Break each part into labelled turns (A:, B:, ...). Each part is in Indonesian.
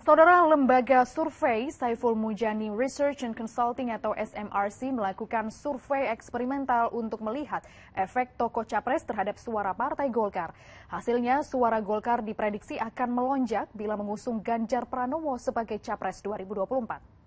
A: Saudara Lembaga Survei Saiful Mujani Research and Consulting atau SMRC melakukan survei eksperimental untuk melihat efek toko capres terhadap suara Partai Golkar. Hasilnya, suara Golkar diprediksi akan melonjak bila mengusung Ganjar Pranowo sebagai capres 2024.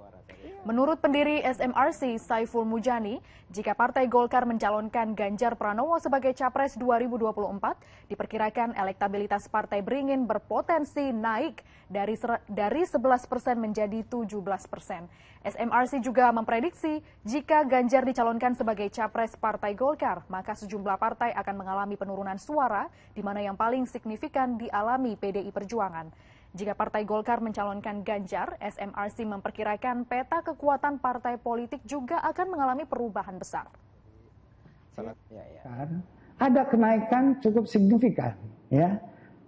A: Iya. Menurut pendiri SMRC Saiful Mujani, jika Partai Golkar mencalonkan Ganjar Pranowo sebagai capres 2024, diperkirakan elektabilitas partai beringin berpotensi naik dari dari 11 persen menjadi 17 persen. SMRC juga memprediksi jika Ganjar dicalonkan sebagai capres Partai Golkar, maka sejumlah partai akan mengalami penurunan suara, di mana yang paling signifikan dialami PDI Perjuangan. Jika Partai Golkar mencalonkan Ganjar, SMRC memperkirakan peta kekuatan partai politik juga akan mengalami perubahan besar.
B: Ya, ya. Kan? Ada kenaikan cukup signifikan, ya.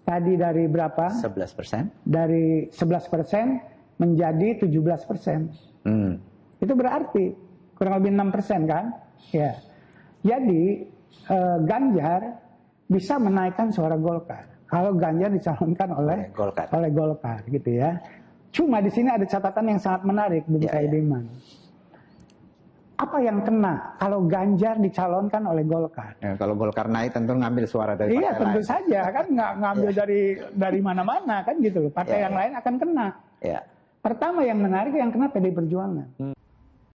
B: Tadi dari berapa? 11 persen. Dari 11 persen menjadi 17 persen. Hmm. Itu berarti kurang lebih 6 persen kan? Ya. Jadi eh, Ganjar bisa menaikkan suara Golkar kalau Ganjar dicalonkan oleh Golkar, oleh Golkar gitu ya. Cuma di sini ada catatan yang sangat menarik bagi ya, ya, Saidiman. Ya. Apa yang kena kalau Ganjar dicalonkan oleh Golkar? Ya, kalau Golkar naik tentu ngambil suara dari Iya tentu lain. saja kan nggak ngambil ya. dari dari mana-mana kan gitu loh. Partai ya, yang ya. lain akan kena. Ya. Pertama yang menarik yang kena PD Perjuangan. Hmm.